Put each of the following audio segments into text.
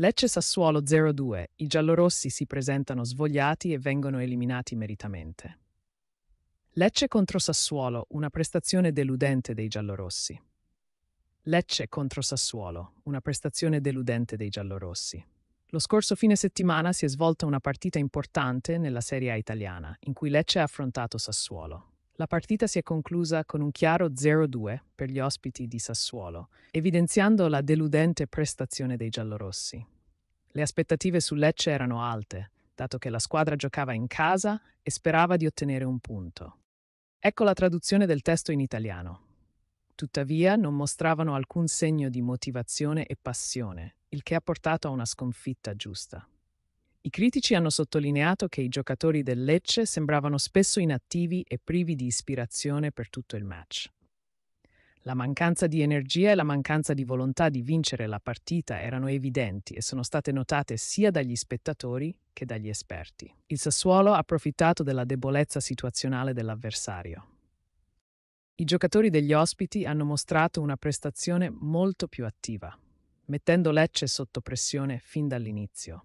Lecce Sassuolo 0-2, i giallorossi si presentano svogliati e vengono eliminati meritamente. Lecce contro Sassuolo, una prestazione deludente dei giallorossi. Lecce contro Sassuolo, una prestazione deludente dei giallorossi. Lo scorso fine settimana si è svolta una partita importante nella Serie A italiana, in cui Lecce ha affrontato Sassuolo. La partita si è conclusa con un chiaro 0-2 per gli ospiti di Sassuolo, evidenziando la deludente prestazione dei giallorossi. Le aspettative su Lecce erano alte, dato che la squadra giocava in casa e sperava di ottenere un punto. Ecco la traduzione del testo in italiano. Tuttavia non mostravano alcun segno di motivazione e passione, il che ha portato a una sconfitta giusta. I critici hanno sottolineato che i giocatori del Lecce sembravano spesso inattivi e privi di ispirazione per tutto il match. La mancanza di energia e la mancanza di volontà di vincere la partita erano evidenti e sono state notate sia dagli spettatori che dagli esperti. Il Sassuolo ha approfittato della debolezza situazionale dell'avversario. I giocatori degli ospiti hanno mostrato una prestazione molto più attiva, mettendo Lecce sotto pressione fin dall'inizio.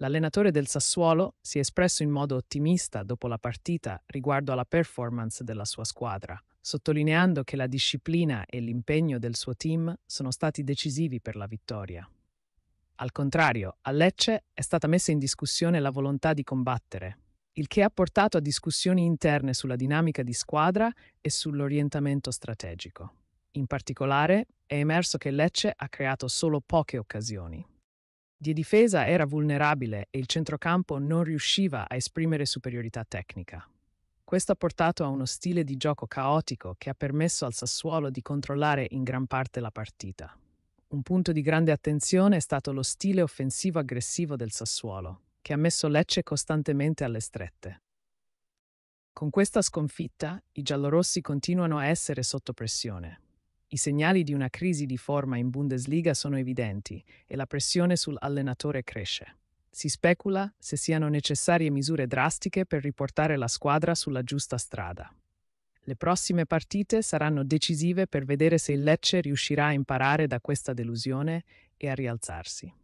L'allenatore del Sassuolo si è espresso in modo ottimista dopo la partita riguardo alla performance della sua squadra, sottolineando che la disciplina e l'impegno del suo team sono stati decisivi per la vittoria. Al contrario, a Lecce è stata messa in discussione la volontà di combattere, il che ha portato a discussioni interne sulla dinamica di squadra e sull'orientamento strategico. In particolare, è emerso che Lecce ha creato solo poche occasioni, di difesa era vulnerabile e il centrocampo non riusciva a esprimere superiorità tecnica. Questo ha portato a uno stile di gioco caotico che ha permesso al Sassuolo di controllare in gran parte la partita. Un punto di grande attenzione è stato lo stile offensivo-aggressivo del Sassuolo, che ha messo Lecce costantemente alle strette. Con questa sconfitta, i giallorossi continuano a essere sotto pressione, i segnali di una crisi di forma in Bundesliga sono evidenti e la pressione sull'allenatore cresce. Si specula se siano necessarie misure drastiche per riportare la squadra sulla giusta strada. Le prossime partite saranno decisive per vedere se il Lecce riuscirà a imparare da questa delusione e a rialzarsi.